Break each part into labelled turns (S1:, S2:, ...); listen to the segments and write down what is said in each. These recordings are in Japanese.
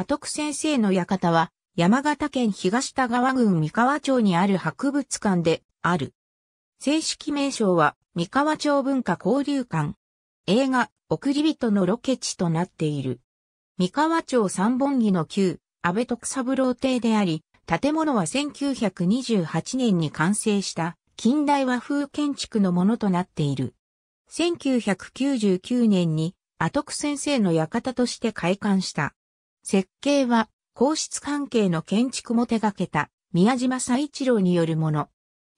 S1: 阿徳先生の館は、山形県東田川郡三河町にある博物館である。正式名称は、三河町文化交流館。映画、送り人のロケ地となっている。三河町三本木の旧、安倍徳三郎邸であり、建物は1928年に完成した近代和風建築のものとなっている。1999年に、阿徳先生の館として開館した。設計は、皇室関係の建築も手掛けた、宮島佐一郎によるもの。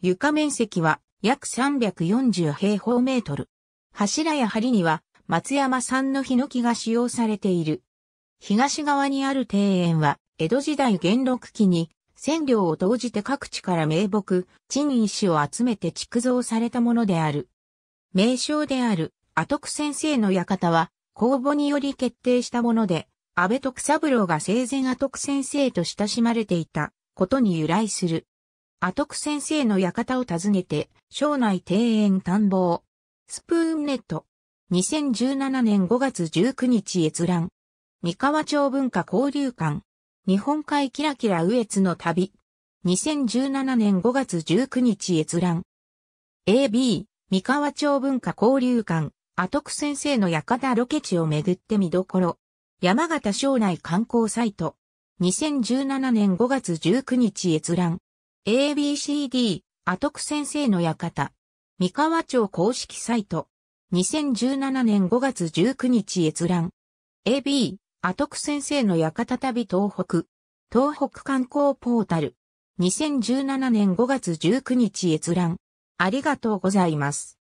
S1: 床面積は、約340平方メートル。柱や梁には、松山産のヒノキが使用されている。東側にある庭園は、江戸時代元禄期に、千両を投じて各地から名木、陳石を集めて築造されたものである。名称である、阿徳先生の館は、公募により決定したもので、安倍徳三郎が生前阿徳先生と親しまれていたことに由来する。阿徳先生の館を訪ねて、庄内庭園探訪。スプーンネット。2017年5月19日閲覧。三河町文化交流館。日本海キラキラ上越の旅。2017年5月19日閲覧。AB、三河町文化交流館、阿徳先生の館ロケ地をめぐって見どころ。山形省内観光サイト。2017年5月19日閲覧。ABCD、アトク先生の館。三河町公式サイト。2017年5月19日閲覧。AB、アトク先生の館旅東北。東北観光ポータル。2017年5月19日閲覧。ありがとうございます。